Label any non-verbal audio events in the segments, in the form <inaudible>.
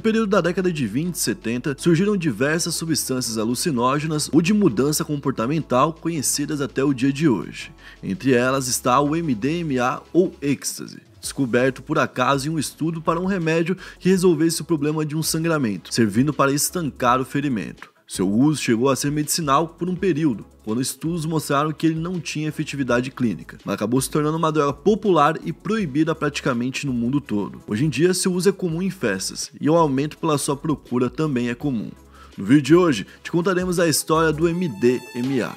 No período da década de 20 e 70, surgiram diversas substâncias alucinógenas ou de mudança comportamental conhecidas até o dia de hoje. Entre elas está o MDMA ou êxtase descoberto por acaso em um estudo para um remédio que resolvesse o problema de um sangramento, servindo para estancar o ferimento. Seu uso chegou a ser medicinal por um período, quando estudos mostraram que ele não tinha efetividade clínica, mas acabou se tornando uma droga popular e proibida praticamente no mundo todo. Hoje em dia, seu uso é comum em festas, e o aumento pela sua procura também é comum. No vídeo de hoje, te contaremos a história do MDMA.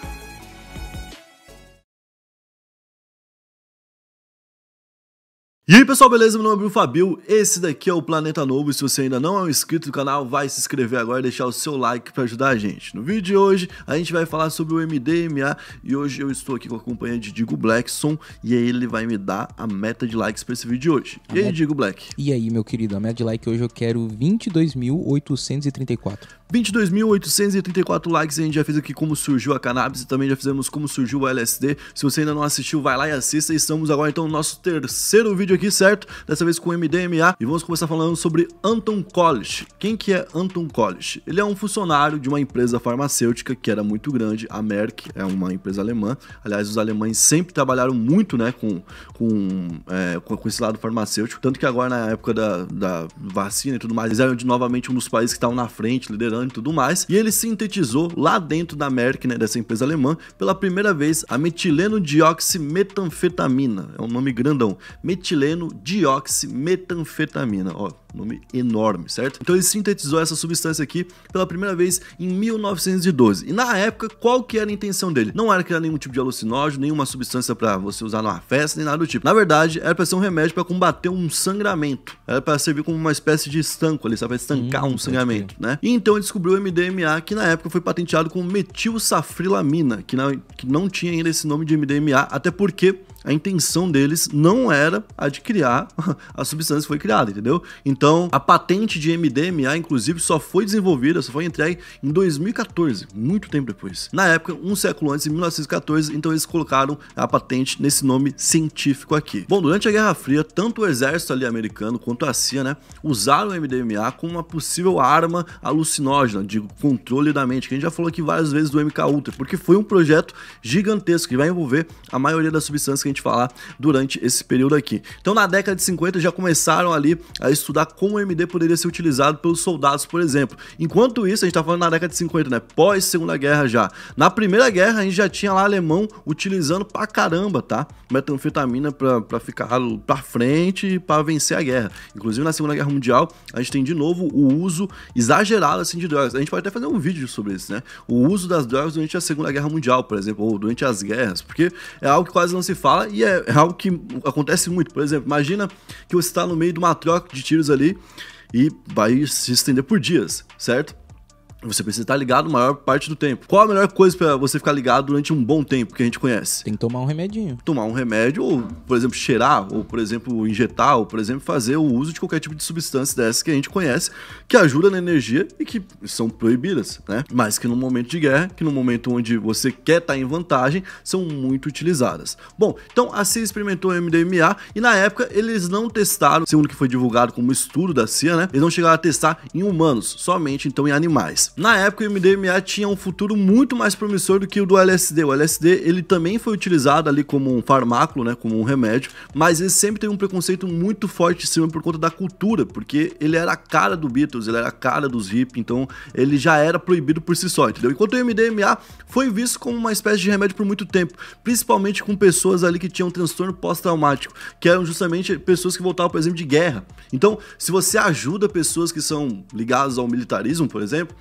E aí pessoal, beleza? Meu nome é o Fabio, esse daqui é o Planeta Novo e se você ainda não é um inscrito do canal, vai se inscrever agora e deixar o seu like para ajudar a gente. No vídeo de hoje, a gente vai falar sobre o MDMA e hoje eu estou aqui com a companhia de Digo Blackson e aí ele vai me dar a meta de likes para esse vídeo de hoje. A e aí, Digo Black? E aí, meu querido, a meta de like hoje eu quero 22.834. 22.834 likes, a gente já fez aqui como surgiu a cannabis e também já fizemos como surgiu o LSD. Se você ainda não assistiu, vai lá e assista. Estamos agora então no nosso terceiro vídeo vídeo aqui, certo? Dessa vez com MDMA e vamos começar falando sobre Anton College. Quem que é Anton College? Ele é um funcionário de uma empresa farmacêutica que era muito grande, a Merck, é uma empresa alemã. Aliás, os alemães sempre trabalharam muito, né, com, com, é, com, com esse lado farmacêutico, tanto que agora na época da, da vacina e tudo mais, eles eram de, novamente um dos países que estavam na frente, liderando e tudo mais. E ele sintetizou lá dentro da Merck, né, dessa empresa alemã, pela primeira vez a metileno dioximetanfetamina. É um nome grandão. Metileno dioximetanfetamina. Ó, nome enorme, certo? Então ele sintetizou essa substância aqui pela primeira vez em 1912. E na época, qual que era a intenção dele? Não era criar nenhum tipo de alucinógeno, nenhuma substância para você usar numa festa, nem nada do tipo. Na verdade, era para ser um remédio para combater um sangramento. Era para servir como uma espécie de estanco ali, sabe? Pra estancar hum, um sangramento, né? E então ele descobriu o MDMA, que na época foi patenteado como metilsafrilamina, que não, que não tinha ainda esse nome de MDMA, até porque a intenção deles não era a de criar <laughs> a substância que foi criada, entendeu? Então, a patente de MDMA, inclusive, só foi desenvolvida, só foi entregue em 2014, muito tempo depois. Na época, um século antes, em 1914, então eles colocaram a patente nesse nome científico aqui. Bom, durante a Guerra Fria, tanto o exército ali americano quanto a CIA, né, usaram o MDMA como uma possível arma alucinógena de controle da mente, que a gente já falou aqui várias vezes do MK Ultra, porque foi um projeto gigantesco que vai envolver a maioria das substâncias que a gente falar durante esse período aqui. Então, na década de 50 já começaram ali a estudar como o MD poderia ser utilizado pelos soldados, por exemplo. Enquanto isso, a gente tá falando na década de 50, né? Pós Segunda Guerra já. Na Primeira Guerra, a gente já tinha lá alemão utilizando pra caramba, tá? Metanfetamina pra, pra ficar pra frente e pra vencer a guerra. Inclusive, na Segunda Guerra Mundial, a gente tem de novo o uso exagerado assim de drogas. A gente pode até fazer um vídeo sobre isso, né? O uso das drogas durante a Segunda Guerra Mundial, por exemplo, ou durante as guerras, porque é algo que quase não se fala e é, é algo que acontece muito. Por exemplo, imagina que você está no meio de uma troca de tiros ali e vai se estender por dias, certo? Você precisa estar ligado a maior parte do tempo. Qual a melhor coisa para você ficar ligado durante um bom tempo que a gente conhece? Tem que tomar um remedinho. Tomar um remédio, ou, por exemplo, cheirar, ou, por exemplo, injetar, ou, por exemplo, fazer o uso de qualquer tipo de substância dessas que a gente conhece, que ajuda na energia e que são proibidas, né? Mas que no momento de guerra, que no momento onde você quer estar tá em vantagem, são muito utilizadas. Bom, então a CIA experimentou o MDMA e na época eles não testaram, segundo que foi divulgado como estudo da CIA, né? Eles não chegaram a testar em humanos, somente então em animais. Na época, o MDMA tinha um futuro muito mais promissor do que o do LSD. O LSD, ele também foi utilizado ali como um farmáculo, né, como um remédio, mas ele sempre teve um preconceito muito forte em cima por conta da cultura, porque ele era a cara do Beatles, ele era a cara dos hippies, então ele já era proibido por si só, entendeu? Enquanto o MDMA foi visto como uma espécie de remédio por muito tempo, principalmente com pessoas ali que tinham transtorno pós-traumático, que eram justamente pessoas que voltavam, por exemplo, de guerra. Então, se você ajuda pessoas que são ligadas ao militarismo, por exemplo,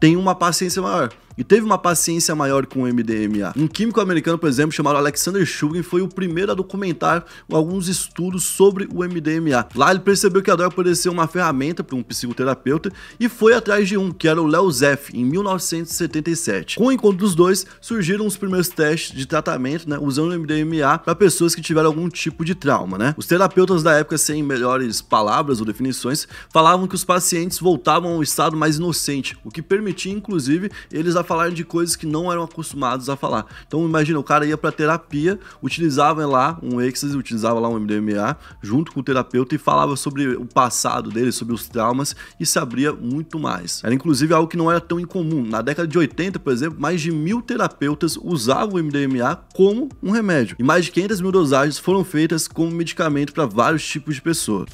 tem uma paciência maior e teve uma paciência maior com o MDMA. Um químico americano, por exemplo, chamado Alexander Shulgin, foi o primeiro a documentar alguns estudos sobre o MDMA. Lá ele percebeu que a droga poderia ser uma ferramenta para um psicoterapeuta e foi atrás de um, que era o Leo Zeff, em 1977. Com o encontro dos dois, surgiram os primeiros testes de tratamento, né, usando o MDMA para pessoas que tiveram algum tipo de trauma, né? Os terapeutas da época, sem melhores palavras ou definições, falavam que os pacientes voltavam ao estado mais inocente, o que permitia inclusive eles a falar de coisas que não eram acostumados a falar. Então imagina, o cara ia para terapia, utilizava lá um êxtase, utilizava lá um MDMA junto com o terapeuta e falava sobre o passado dele, sobre os traumas e se abria muito mais. Era inclusive algo que não era tão incomum. Na década de 80, por exemplo, mais de mil terapeutas usavam o MDMA como um remédio e mais de 500 mil dosagens foram feitas como medicamento para vários tipos de pessoas.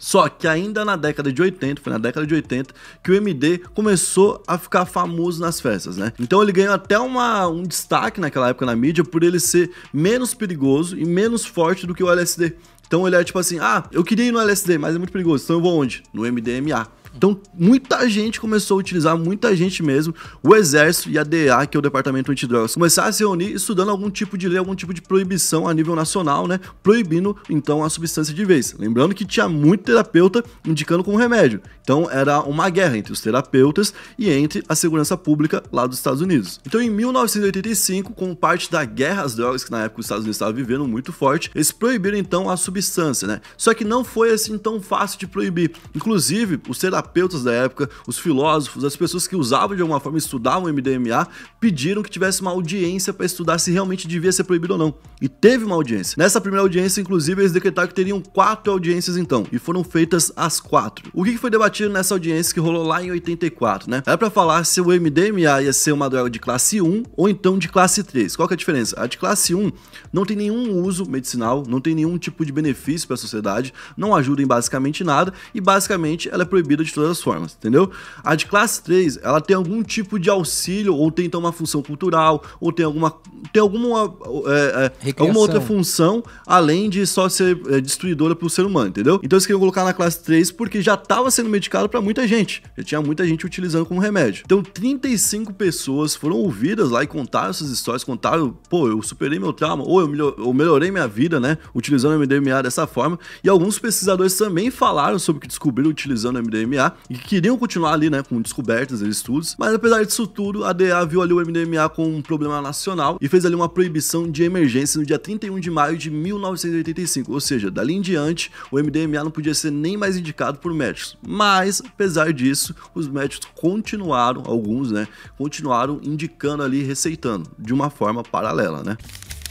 Só que ainda na década de 80, foi na década de 80, que o MD começou a ficar famoso nas festas, né? Então ele ganhou até uma, um destaque naquela época na mídia por ele ser menos perigoso e menos forte do que o LSD. Então ele é tipo assim, ah, eu queria ir no LSD, mas é muito perigoso, então eu vou onde? No MDMA. Então, muita gente começou a utilizar, muita gente mesmo, o Exército e a DEA, que é o Departamento Antidrogas, começaram a se reunir estudando algum tipo de lei, algum tipo de proibição a nível nacional, né? Proibindo, então, a substância de vez. Lembrando que tinha muito terapeuta indicando como remédio. Então, era uma guerra entre os terapeutas e entre a segurança pública lá dos Estados Unidos. Então, em 1985, como parte da guerra às drogas, que na época os Estados Unidos estavam vivendo muito forte, eles proibiram, então, a substância, né? Só que não foi, assim, tão fácil de proibir. Inclusive, os terapeutas terapeutas da época, os filósofos, as pessoas que usavam de alguma forma estudavam MDMA, pediram que tivesse uma audiência para estudar se realmente devia ser proibido ou não. E teve uma audiência. Nessa primeira audiência, inclusive, eles decretaram que teriam quatro audiências então, e foram feitas as quatro. O que foi debatido nessa audiência que rolou lá em 84, né? Era é para falar se o MDMA ia ser uma droga de classe 1 ou então de classe 3. Qual que é a diferença? A de classe 1 não tem nenhum uso medicinal, não tem nenhum tipo de benefício para a sociedade, não ajuda em basicamente nada e basicamente ela é proibida de de todas as formas, entendeu? A de classe 3, ela tem algum tipo de auxílio, ou tem então uma função cultural, ou tem alguma, tem alguma, é, é, alguma outra função, além de só ser é, destruidora para o ser humano, entendeu? Então eles queriam colocar na classe 3 porque já estava sendo medicado para muita gente, já tinha muita gente utilizando como remédio. Então 35 pessoas foram ouvidas lá e contaram essas histórias, contaram, pô, eu superei meu trauma, ou eu, melhor, eu melhorei minha vida, né, utilizando MDMA dessa forma, e alguns pesquisadores também falaram sobre o que descobriram utilizando MDMA, MDMA e queriam continuar ali, né, com descobertas e estudos, mas apesar disso tudo, a DEA viu ali o MDMA como um problema nacional e fez ali uma proibição de emergência no dia 31 de maio de 1985, ou seja, dali em diante, o MDMA não podia ser nem mais indicado por médicos. Mas, apesar disso, os médicos continuaram, alguns, né, continuaram indicando ali, receitando, de uma forma paralela, né?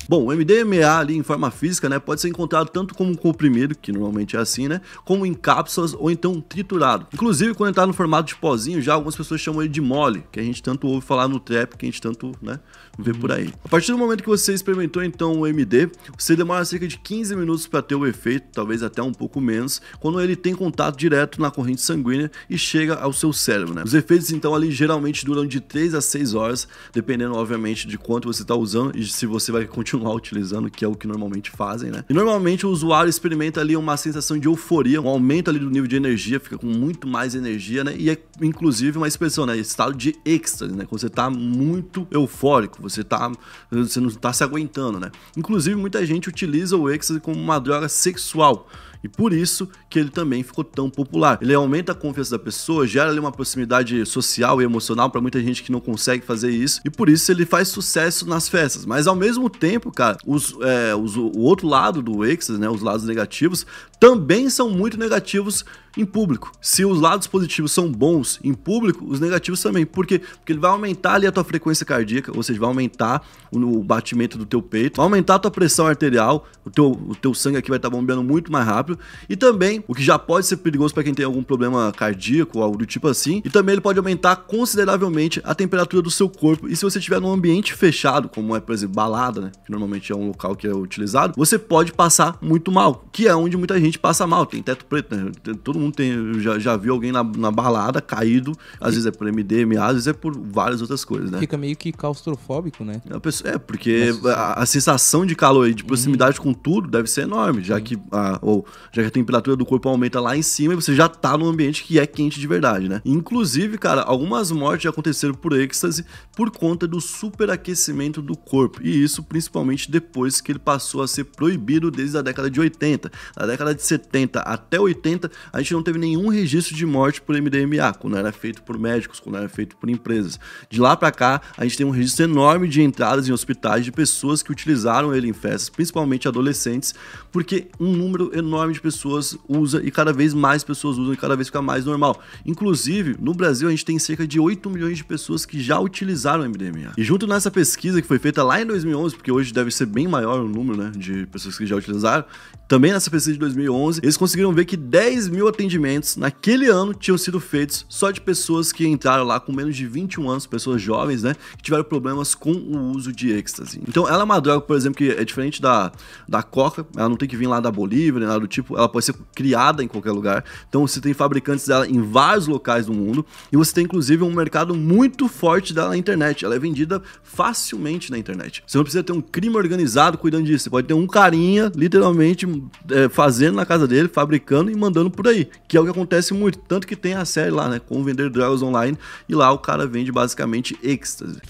Bom, o MDMA ali em forma física, né, pode ser encontrado tanto como um comprimido, que normalmente é assim, né, como em cápsulas ou então triturado. Inclusive, quando ele tá no formato de pozinho, já algumas pessoas chamam ele de mole, que a gente tanto ouve falar no trap, que a gente tanto, né, vê por uhum. aí. A partir do momento que você experimentou então o MD, você demora cerca de 15 minutos para ter o efeito, talvez até um pouco menos, quando ele tem contato direto na corrente sanguínea e chega ao seu cérebro, né? Os efeitos então ali geralmente duram de 3 a 6 horas, dependendo obviamente de quanto você está usando e se você vai <laughs> continuar utilizando, que é o que normalmente fazem, né? E normalmente o usuário experimenta ali uma sensação de euforia, um aumento ali do nível de energia, fica com muito mais energia, né? E é inclusive uma expressão, né? Estado de êxtase, né? Quando você está muito eufórico, você tá. Você não tá se aguentando, né? Inclusive, muita gente utiliza o êxtase como uma droga sexual. E por isso que ele também ficou tão popular. Ele aumenta a confiança da pessoa, gera ali uma proximidade social e emocional para muita gente que não consegue fazer isso. E por isso ele faz sucesso nas festas. Mas ao mesmo tempo, cara, os, é, os, o outro lado do Exas, né, os lados negativos, também são muito negativos em público. Se os lados positivos são bons em público, os negativos também. Por quê? Porque ele vai aumentar ali a tua frequência cardíaca, ou seja, vai aumentar no batimento do teu peito, vai aumentar a tua pressão arterial, o teu, o teu sangue aqui vai estar tá bombeando muito mais rápido, e também, o que já pode ser perigoso para quem tem algum problema cardíaco, algo do tipo assim, e também ele pode aumentar consideravelmente a temperatura do seu corpo, e se você estiver num ambiente fechado, como é, por exemplo, balada, né, que normalmente é um local que é utilizado, você pode passar muito mal, que é onde muita gente passa mal, tem teto preto, né, todo mundo tem, já, já viu alguém na, na balada caído, às e... vezes é por MDMA, às vezes é por várias outras coisas, né. Fica meio que claustrofóbico, né. A pessoa isso, é, porque a, a, sensação de calor e de uhum. proximidade uhum. com tudo deve ser enorme, já uhum. que a, ou, já que a temperatura do corpo aumenta lá em cima e você já tá num ambiente que é quente de verdade, né? Inclusive, cara, algumas mortes já aconteceram por êxtase por conta do superaquecimento do corpo, e isso principalmente depois que ele passou a ser proibido desde a década de 80. Da década de 70 até 80, a gente não teve nenhum registro de morte por MDMA, quando era feito por médicos, quando era feito por empresas. De lá para cá, a gente tem um registro enorme de entradas em hospitais de pessoas que utilizaram ele em festas, principalmente adolescentes, porque um número enorme de pessoas usa e cada vez mais pessoas usam e cada vez fica mais normal. Inclusive, no Brasil a gente tem cerca de 8 milhões de pessoas que já utilizaram MDMA. E junto nessa pesquisa que foi feita lá em 2011, porque hoje deve ser bem maior o número, né, de pessoas que já utilizaram, também nessa pesquisa de 2011, eles conseguiram ver que 10 mil atendimentos naquele ano tinham sido feitos só de pessoas que entraram lá com menos de 21 anos, pessoas jovens, né, que tiveram problemas com o uso de êxtase. Então ela é uma droga, por exemplo, que é diferente da, da coca, ela não tem que vir lá da Bolívia, nem nada do tipo, ela pode ser criada em qualquer lugar. Então você tem fabricantes dela em vários locais do mundo e você tem inclusive um mercado muito forte dela na internet. Ela é vendida facilmente na internet. Você não precisa ter um crime organizado cuidando disso, você pode ter um carinha literalmente é, fazendo na casa dele, fabricando e mandando por aí, que é o que acontece muito. Tanto que tem a série lá, né? com vender drogas online e lá o cara vende basicamente êxtase.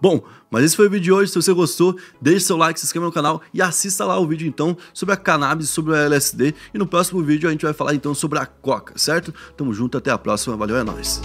Bom, mas esse foi o vídeo de hoje. Se você gostou, deixe seu like, se inscreva no canal e assista lá o vídeo então sobre a cannabis, sobre a LSD. E no próximo vídeo a gente vai falar então sobre a coca, certo? Tamo junto, até a próxima. Valeu, é nóis.